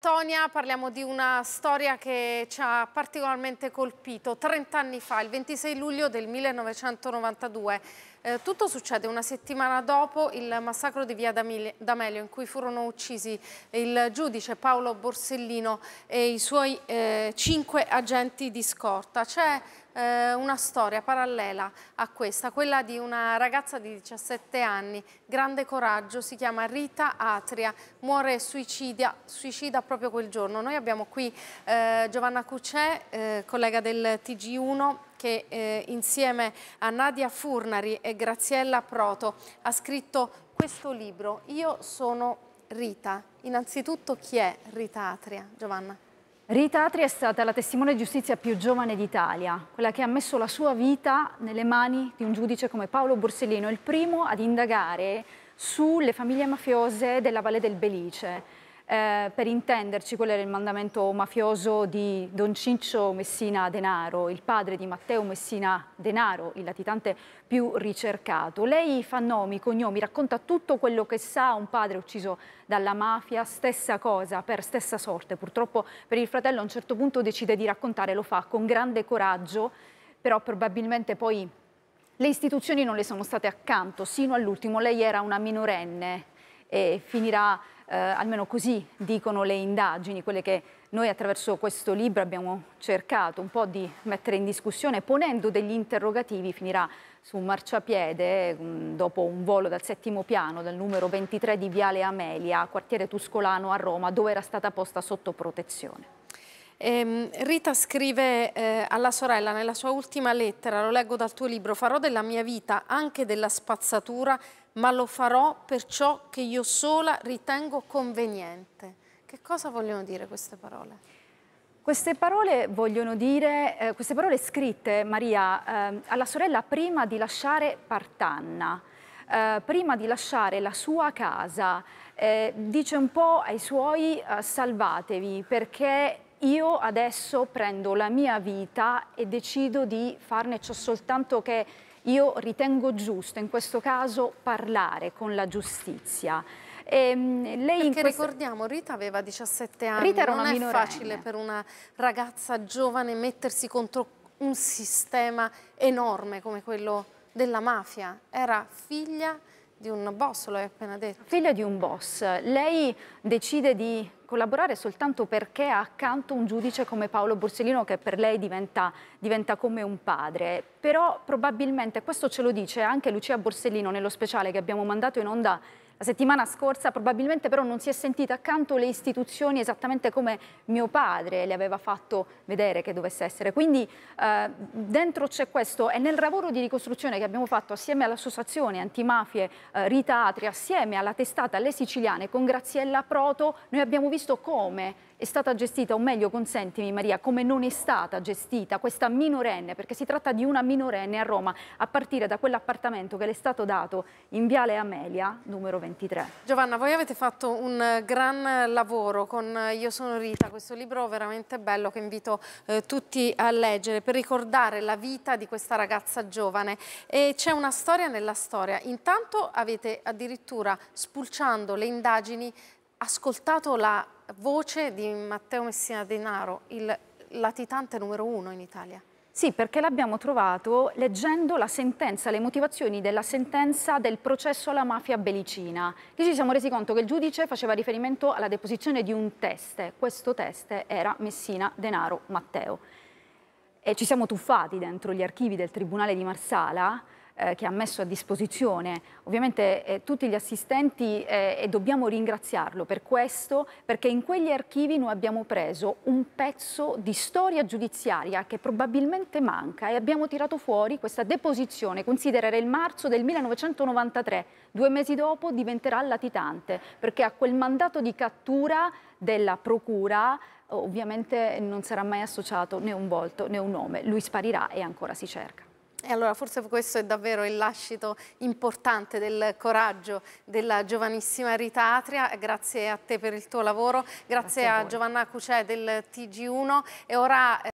Antonia, parliamo di una storia che ci ha particolarmente colpito. 30 anni fa, il 26 luglio del 1992, eh, tutto succede una settimana dopo il massacro di Via D'Amelio in cui furono uccisi il giudice Paolo Borsellino e i suoi eh, cinque agenti di scorta. C'è eh, una storia parallela a questa, quella di una ragazza di 17 anni, grande coraggio, si chiama Rita Atria, muore suicida, suicida proprio quel giorno. Noi abbiamo qui eh, Giovanna Cucè, eh, collega del TG1, che eh, insieme a Nadia Furnari e Graziella Proto ha scritto questo libro. Io sono Rita. Innanzitutto chi è Rita Atria, Giovanna? Rita Atria è stata la testimone di giustizia più giovane d'Italia, quella che ha messo la sua vita nelle mani di un giudice come Paolo Borsellino, il primo ad indagare sulle famiglie mafiose della Valle del Belice eh, per intenderci, quello era il mandamento mafioso di Don Ciccio Messina Denaro, il padre di Matteo Messina Denaro, il latitante più ricercato. Lei fa nomi, cognomi, racconta tutto quello che sa, un padre ucciso dalla mafia, stessa cosa, per stessa sorte. Purtroppo per il fratello a un certo punto decide di raccontare, lo fa con grande coraggio, però probabilmente poi le istituzioni non le sono state accanto, sino all'ultimo. Lei era una minorenne e finirà eh, almeno così dicono le indagini, quelle che noi attraverso questo libro abbiamo cercato un po' di mettere in discussione, ponendo degli interrogativi, finirà su un marciapiede mm, dopo un volo dal settimo piano del numero 23 di Viale Amelia, quartiere Tuscolano a Roma, dove era stata posta sotto protezione. Eh, Rita scrive eh, alla sorella nella sua ultima lettera, lo leggo dal tuo libro, farò della mia vita, anche della spazzatura, ma lo farò per ciò che io sola ritengo conveniente. Che cosa vogliono dire queste parole? Queste parole vogliono dire, eh, queste parole scritte, Maria, eh, alla sorella prima di lasciare Partanna, eh, prima di lasciare la sua casa, eh, dice un po' ai suoi eh, salvatevi perché io adesso prendo la mia vita e decido di farne ciò soltanto che io ritengo giusto in questo caso parlare con la giustizia. E, ehm, lei Perché questa... ricordiamo, Rita aveva 17 anni, Rita era non una è minorenne. facile per una ragazza giovane mettersi contro un sistema enorme come quello della mafia, era figlia di di un boss, lo hai appena detto. Figlia di un boss. Lei decide di collaborare soltanto perché ha accanto un giudice come Paolo Borsellino che per lei diventa, diventa, come un padre. Però probabilmente, questo ce lo dice anche Lucia Borsellino nello speciale che abbiamo mandato in onda la settimana scorsa probabilmente però non si è sentita accanto le istituzioni esattamente come mio padre le aveva fatto vedere che dovesse essere. Quindi eh, dentro c'è questo e nel lavoro di ricostruzione che abbiamo fatto assieme all'associazione antimafie eh, Rita Atria, assieme alla testata Le Siciliane con Graziella Proto, noi abbiamo visto come è stata gestita, o meglio consentimi Maria, come non è stata gestita questa minorenne, perché si tratta di una minorenne a Roma, a partire da quell'appartamento che le è stato dato in Viale Amelia, numero 23. Giovanna, voi avete fatto un gran lavoro con Io sono Rita, questo libro veramente bello che invito eh, tutti a leggere per ricordare la vita di questa ragazza giovane e c'è una storia nella storia. Intanto avete addirittura, spulciando le indagini, ascoltato la voce di Matteo Messina Denaro, il latitante numero uno in Italia. Sì, perché l'abbiamo trovato leggendo la sentenza, le motivazioni della sentenza del processo alla mafia belicina. Lì ci siamo resi conto che il giudice faceva riferimento alla deposizione di un teste. Questo teste era Messina Denaro Matteo. E ci siamo tuffati dentro gli archivi del Tribunale di Marsala eh, che ha messo a disposizione ovviamente eh, tutti gli assistenti eh, e dobbiamo ringraziarlo per questo perché in quegli archivi noi abbiamo preso un pezzo di storia giudiziaria che probabilmente manca e abbiamo tirato fuori questa deposizione, considerare il marzo del 1993, due mesi dopo diventerà latitante perché a quel mandato di cattura della procura ovviamente non sarà mai associato né un volto né un nome, lui sparirà e ancora si cerca. E allora forse questo è davvero il lascito importante del coraggio della giovanissima Rita Atria, grazie a te per il tuo lavoro, grazie, grazie a, a Giovanna Cucè del TG1 e ora eh,